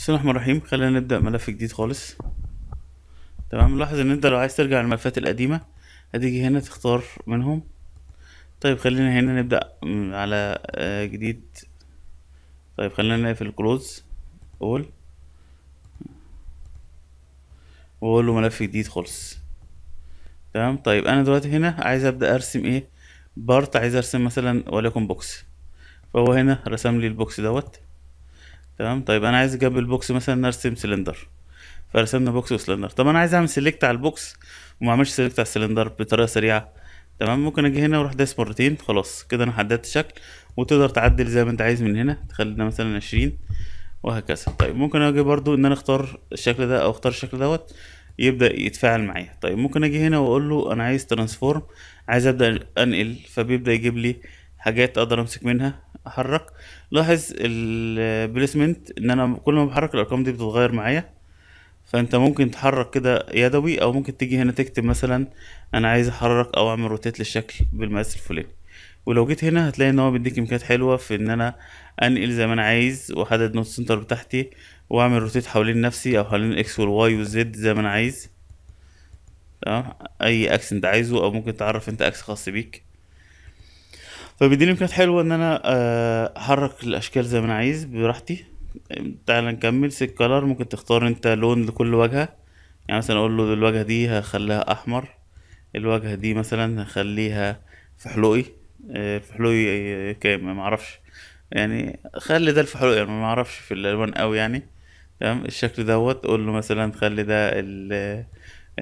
بسم الله الرحمن الرحيم خلينا نبدأ ملف جديد خالص تمام لاحظ ان انت لو عايز ترجع للملفات القديمة هتيجي هنا تختار منهم طيب خلينا هنا نبدأ على آه، جديد طيب خلينا نقفل كلوز اول واقول له ملف جديد خالص تمام طيب انا دلوقتي هنا عايز ابدا ارسم ايه بارت عايز ارسم مثلا وليكن بوكس فهو هنا رسم لي البوكس دوت تمام طيب انا عايز جنب البوكس مثلا ارسم سلندر فرسمنا بوكس وسلندر طب انا عايز اعمل سيلكت على البوكس وما اعملش سيلكت على السلندر بطريقه سريعه تمام ممكن اجي هنا واروح دايس مرتين خلاص كده انا حددت الشكل وتقدر تعدل زي ما انت عايز من هنا تخلينا مثلا عشرين وهكذا طيب ممكن اجي برضو ان انا اختار الشكل ده او اختار الشكل دوت يبدا يتفاعل معايا طيب ممكن اجي هنا واقول له انا عايز ترانسفورم عايز ابدا انقل فبيبدا يجيب لي حاجات اقدر امسك منها احرك لاحظ البليسمنت ان انا كل ما بحرك الارقام دي بتتغير معايا فانت ممكن تحرك كده يدوي او ممكن تيجي هنا تكتب مثلا انا عايز احرك او اعمل روتيت للشكل بالمقاس الفلاني ولو جيت هنا هتلاقي ان هو بيديك امكانيات حلوه في ان انا انقل زي ما انا عايز واحدد نوت سنتر بتاعتي واعمل روتيت حوالين نفسي او حوالين الاكس والواي والزد زي ما انا عايز تمام اي اكس انت عايزه او ممكن تعرف انت اكس خاص بيك فبيديني امكانيات حلوه ان انا آه، احرك الاشكال زي ما انا عايز براحتي تعال نكمل سيت كلر ممكن تختار انت لون لكل وجهه يعني مثلا اقول له الوجهه دي هخليها احمر الوجهه دي مثلا هخليها فحلوقي آه، فحلوقي آه، كام معرفش يعني خلي ده الفحلوقي يعني معرفش في الالوان قوي يعني تمام الشكل دوت قول له مثلا خلي ده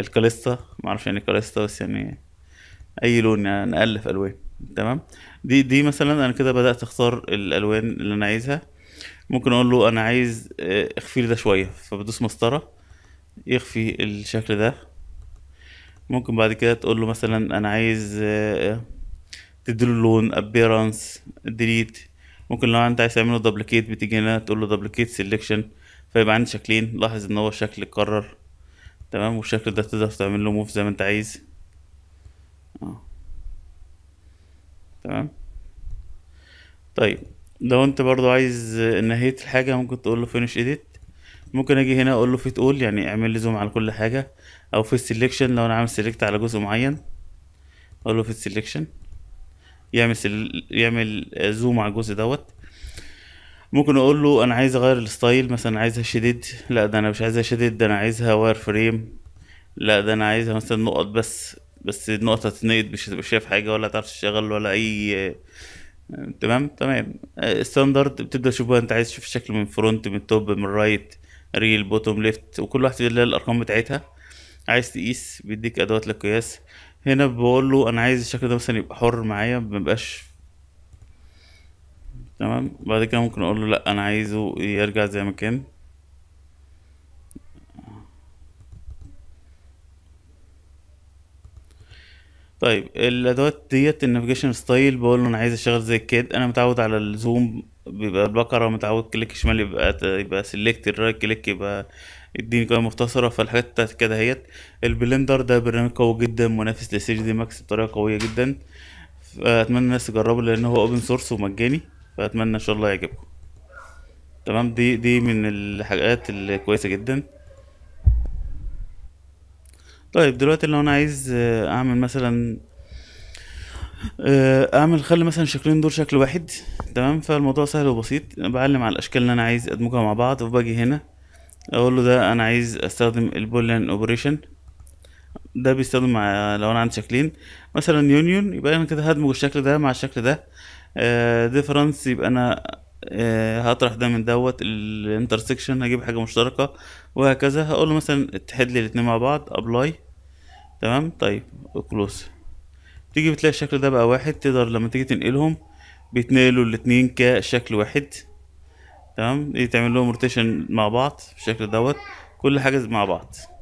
الكاليستا معرفش يعني إيه كاليستا بس يعني اي لون يعني نألف الوان تمام دي دي مثلا انا كده بدات اختار الالوان اللي انا عايزها ممكن اقول له انا عايز آه، اخفي ده شويه فبدوس مسطره يخفي الشكل ده ممكن بعد كده تقول له مثلا انا عايز آه، تديله لون ابيرانس ديليت ممكن لو انت عايز تعمله دبليكيت بتيجي هنا تقول له دبليكيت سيلكشن فيبقى عندي شكلين لاحظ ان هو الشكل اتكرر تمام والشكل ده تقدر تعمل له موف زي ما انت عايز اه تمام طيب لو انت برضو عايز نهاية الحاجة ممكن تقول له فينش اديت ممكن اجي هنا اقول له فيت اول يعني اعمل لي زوم على كل حاجة او في السلكشن لو انا عامل سيلكت على جزء معين اقول له فيت سلكشن يعمل سل... يعمل زوم على الجزء دوت ممكن اقول له انا عايز اغير الستايل مثلا عايزها شديد لا ده انا مش عايزها شديد ده انا عايزها واير فريم لا ده انا عايزها مثلا نقط بس بس نقطة نيد مش هتبقى شايف حاجة ولا تعرف تشتغل ولا أي تمام تمام ستاندرد بتبدا تشوف بقى انت عايز تشوف الشكل من فرونت من توب من رايت ريل بوتوم ليفت وكل واحد لها الارقام بتاعتها عايز تقيس بيديك ادوات للقياس هنا بقول له انا عايز الشكل ده مثلا يبقى حر معايا مبقاش تمام بعد كده ممكن اقول له لا انا عايزه يرجع زي ما كان طيب الادوات ديت النافيجيشن ستايل بقول له انا عايز اشتغل زي كده انا متعود على الزوم بيبقى البقره متعود كليك شمال يبقى يبقى سيلكت الرايت كليك يبقى اديني قائمه مختصره فالحاجات بتاعت كده اهيت البلندر ده برنامج قوي جدا منافس لسيج دي ماكس بطريقه قويه جدا اتمنى الناس تجربه لان هو اوبن سورس ومجاني فاتمنى ان شاء الله يعجبكم تمام دي دي من الحاجات الكويسه جدا طيب دلوقتي لو انا عايز آه، اعمل مثلا آه، اعمل خلي مثلا شكلين دول شكل واحد تمام فالموضوع سهل وبسيط بعلم على الاشكال اللي انا عايز ادمجها مع بعض وباجي هنا اقول له ده انا عايز استخدم البولين اوبريشن ده بيستخدم مع لو انا عندي شكلين مثلا يونيون يبقى انا كده هدمج الشكل ده مع الشكل ده ديفرنس آه، يبقى انا هطرح ده من دوت الانترسكشن هجيب حاجه مشتركه وهكذا هقول له مثلا اتحد لي الاتنين مع بعض ابلاي تمام طيب كلوز تيجي بتلاقي الشكل ده بقى واحد تقدر لما تيجي تنقلهم بيتنقلوا الاتنين كشكل واحد تمام تعمل لهم روتيشن مع بعض بالشكل دوت كل حاجة مع بعض